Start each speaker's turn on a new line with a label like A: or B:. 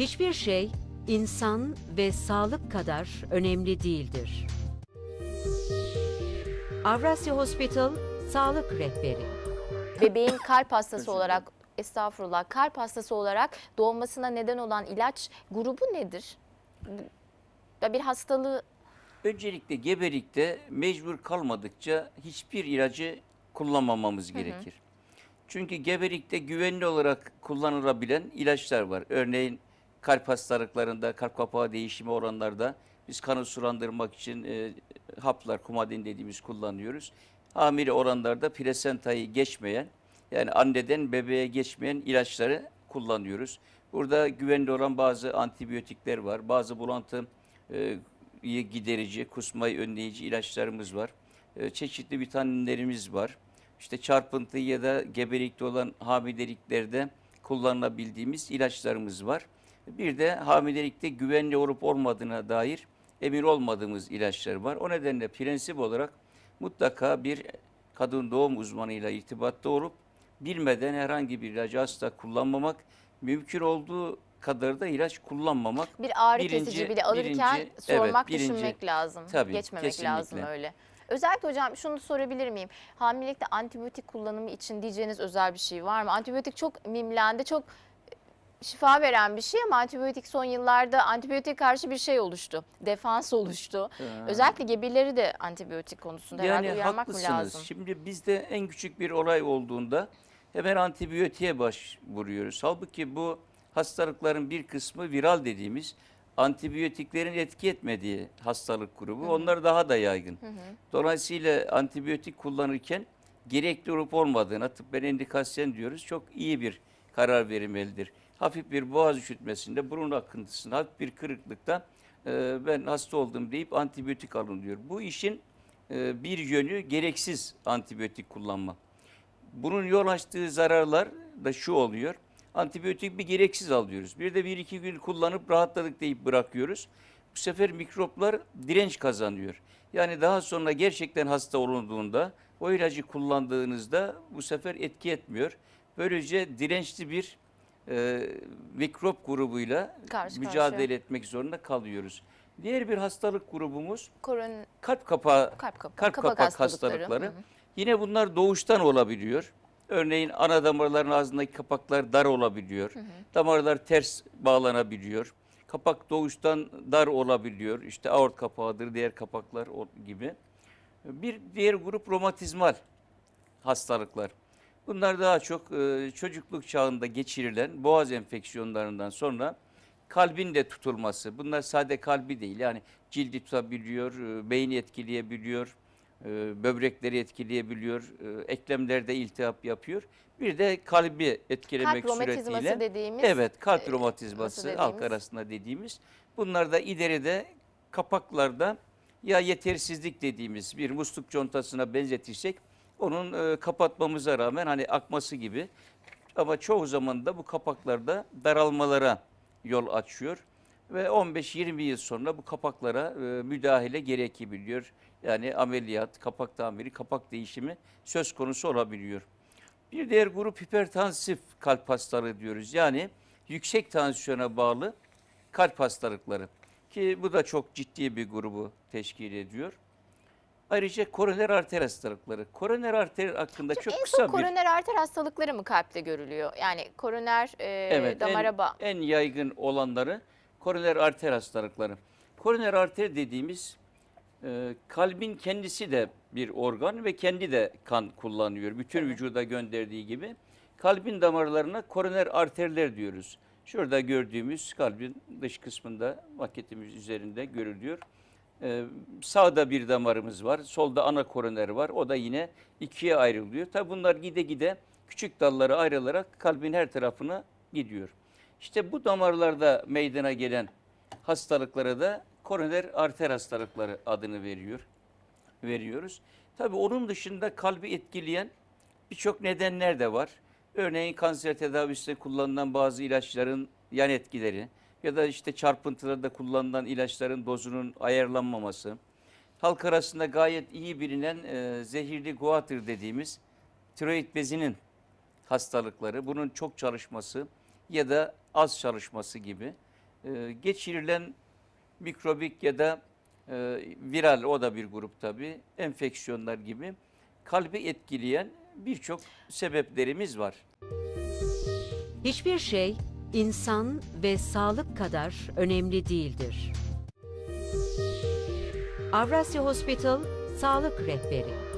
A: Hiçbir şey insan ve sağlık kadar önemli değildir. Avrasya Hospital Sağlık Rehberi Bebeğin kalp hastası olarak estağfurullah kalp hastası olarak doğmasına neden olan ilaç grubu nedir? Bir hastalığı
B: Öncelikle gebelikte mecbur kalmadıkça hiçbir ilacı kullanmamamız gerekir. Hı hı. Çünkü gebelikte güvenli olarak kullanılabilen ilaçlar var. Örneğin kalp hastalıklarında, kalp kapağı değişimi oranlarda biz kanı sulandırmak için e, haplar, kumadin dediğimiz kullanıyoruz. Hamile oranlarda plasentayı geçmeyen, yani anneden bebeğe geçmeyen ilaçları kullanıyoruz. Burada güvenli olan bazı antibiyotikler var, bazı bulantı e, giderici, kusmayı önleyici ilaçlarımız var. E, çeşitli vitaminlerimiz var. İşte çarpıntı ya da gebelikte olan hamileliklerde kullanılabildiğimiz ilaçlarımız var. Bir de hamilelikte güvenli olup olmadığına dair emin olmadığımız ilaçlar var. O nedenle prensip olarak mutlaka bir kadın doğum uzmanıyla irtibatta olup bilmeden herhangi bir ilacı asla kullanmamak, mümkün olduğu kadar da ilaç kullanmamak. Bir ağrı birinci, kesici bile alırken birinci, sormak, evet, birinci, düşünmek lazım. Tabii, Geçmemek kesinlikle. lazım öyle.
A: Özellikle hocam şunu sorabilir miyim? Hamilelikte antibiyotik kullanımı için diyeceğiniz özel bir şey var mı? Antibiyotik çok mimlendi, çok şifa veren bir şey ama antibiyotik son yıllarda antibiyotik karşı bir şey oluştu. Defans oluştu. Ee. Özellikle gebeleri de antibiyotik konusunda yani herhalde uyarmak mı lazım?
B: Şimdi bizde en küçük bir olay olduğunda hemen antibiyotiğe başvuruyoruz. Halbuki bu hastalıkların bir kısmı viral dediğimiz antibiyotiklerin etki etmediği hastalık grubu. Hı hı. Onlar daha da yaygın. Hı hı. Dolayısıyla antibiyotik kullanırken gerekli olup olmadığına tıbben indikasyon diyoruz. Çok iyi bir karar verilmelidir hafif bir boğaz üşütmesinde, burun akıntısında, hafif bir kırıklıkta e, ben hasta oldum deyip antibiyotik alın diyor. Bu işin e, bir yönü gereksiz antibiyotik kullanma. Bunun yol açtığı zararlar da şu oluyor. Antibiyotik bir gereksiz alıyoruz. Bir de bir iki gün kullanıp rahatladık deyip bırakıyoruz. Bu sefer mikroplar direnç kazanıyor. Yani daha sonra gerçekten hasta olunduğunda o ilacı kullandığınızda bu sefer etki etmiyor. Böylece dirençli bir e, mikrop grubuyla Karşı mücadele karşıya. etmek zorunda kalıyoruz. Diğer bir hastalık grubumuz Koron kalp kapağı, kalp kapağı, kalp kapak, kapak hastalıkları. hastalıkları. Yine bunlar doğuştan olabiliyor. Örneğin ana damarların ağzındaki kapaklar dar olabiliyor. Hı hı. Damarlar ters bağlanabiliyor. Kapak doğuştan dar olabiliyor. İşte aort kapağıdır, diğer kapaklar gibi. Bir diğer grup romatizmal hastalıklar. Bunlar daha çok e, çocukluk çağında geçirilen boğaz enfeksiyonlarından sonra kalbin de tutulması. Bunlar sade kalbi değil. Yani cildi tutabiliyor, e, beyni etkileyebiliyor, e, böbrekleri etkileyebiliyor, e, eklemlerde iltihap yapıyor. Bir de kalbi etkilemek kalp suretiyle. dediğimiz. Evet, kalp e, romatizması dediğimiz. halk arasında dediğimiz. Bunlar da ileride kapaklarda ya yetersizlik dediğimiz bir musluk contasına benzetirsek onun e, kapatmamıza rağmen hani akması gibi ama çoğu zaman da bu kapaklarda daralmalara yol açıyor ve 15-20 yıl sonra bu kapaklara e, müdahale gerekebiliyor. Yani ameliyat, kapak tamiri, kapak değişimi söz konusu olabiliyor. Bir diğer grup hipertansif kalp hastalığı diyoruz. Yani yüksek tansiyona bağlı kalp hastalıkları ki bu da çok ciddi bir grubu teşkil ediyor. Ayrıca koroner arter hastalıkları. Koroner arter hakkında Şimdi çok kısa bir... En koroner
A: arter hastalıkları mı kalpte görülüyor? Yani koroner e, evet, damara bağlı.
B: En, yaygın olanları koroner arter hastalıkları. Koroner arter dediğimiz e, kalbin kendisi de bir organ ve kendi de kan kullanıyor. Bütün vücuda gönderdiği gibi. Kalbin damarlarına koroner arterler diyoruz. Şurada gördüğümüz kalbin dış kısmında maketimiz üzerinde görülüyor. Ee, sağda bir damarımız var, solda ana koroner var. O da yine ikiye ayrılıyor. Tabi bunlar gide gide küçük dallara ayrılarak kalbin her tarafına gidiyor. İşte bu damarlarda meydana gelen hastalıklara da koroner arter hastalıkları adını veriyor. Veriyoruz. Tabi onun dışında kalbi etkileyen birçok nedenler de var. Örneğin kanser tedavisinde kullanılan bazı ilaçların yan etkileri, ya da işte çarpıntılarda kullanılan ilaçların dozunun ayarlanmaması, halk arasında gayet iyi bilinen e, zehirli guatr dediğimiz tiroid bezinin hastalıkları, bunun çok çalışması ya da az çalışması gibi e, geçirilen mikrobik ya da e, viral o da bir grup tabi enfeksiyonlar gibi kalbi etkileyen birçok sebeplerimiz var.
A: Hiçbir şey insan ve sağlık kadar önemli değildir. Avrasya Hospital Sağlık Rehberi